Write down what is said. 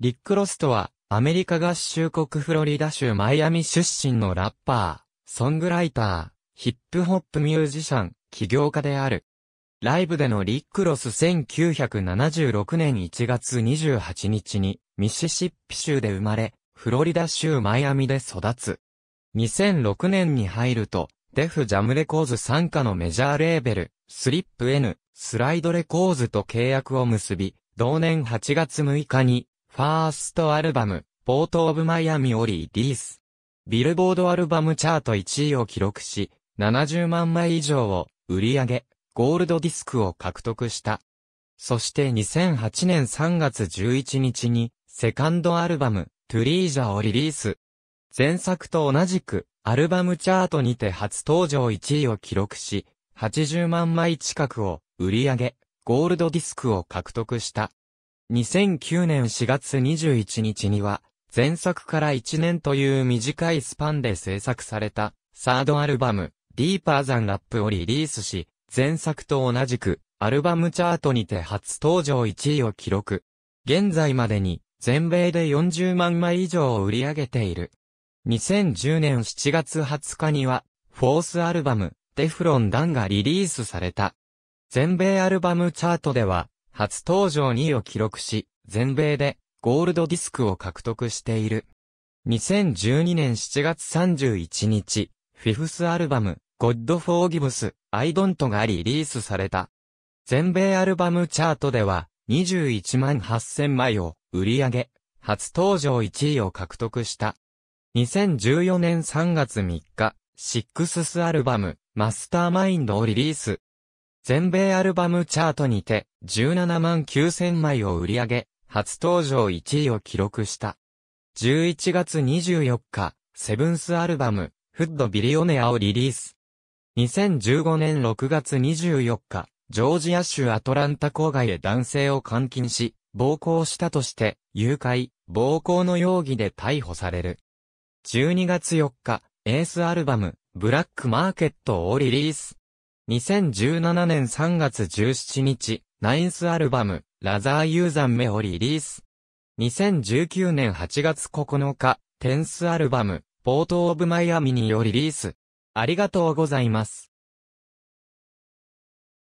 リック・ロスとは、アメリカ合衆国フロリダ州マイアミ出身のラッパー、ソングライター、ヒップホップミュージシャン、起業家である。ライブでのリック・ロス1976年1月28日に、ミシシッピ州で生まれ、フロリダ州マイアミで育つ。2006年に入ると、デフジャムレコーズ参加のメジャーレーベル、スリップ N、スライドレコーズと契約を結び、同年8月6日にファーストアルバム、ポートオブマイアミをリリース。ビルボードアルバムチャート1位を記録し、70万枚以上を売り上げ、ゴールドディスクを獲得した。そして2008年3月11日に、セカンドアルバム、トゥリージャをリリース。前作と同じく、アルバムチャートにて初登場1位を記録し、80万枚近くを売り上げ、ゴールドディスクを獲得した。2009年4月21日には、前作から1年という短いスパンで制作された、サードアルバム、Deeper Than Rap をリリースし、前作と同じく、アルバムチャートにて初登場1位を記録。現在までに、全米で40万枚以上を売り上げている。2010年7月20日には、フォースアルバム、デフロンダンがリリースされた。全米アルバムチャートでは、初登場2位を記録し、全米でゴールドディスクを獲得している。2012年7月31日、フィフスアルバム、ゴッド・フォー・ギブス、アイ・ドントがリリースされた。全米アルバムチャートでは、21万8000枚を売り上げ、初登場1位を獲得した。2014年3月3日、シックススアルバム、マスターマインドをリリース。全米アルバムチャートにて17万9000枚を売り上げ、初登場1位を記録した。11月24日、セブンスアルバム、フッドビリオネアをリリース。2015年6月24日、ジョージア州アトランタ郊外へ男性を監禁し、暴行したとして、誘拐、暴行の容疑で逮捕される。12月4日、エースアルバム、ブラックマーケットをリリース。2017年3月17日、ナインスアルバム、ラザーユーザンメをリリース。2019年8月9日、テンスアルバム、ポートオブマイアミによりリリース。ありがとうございます。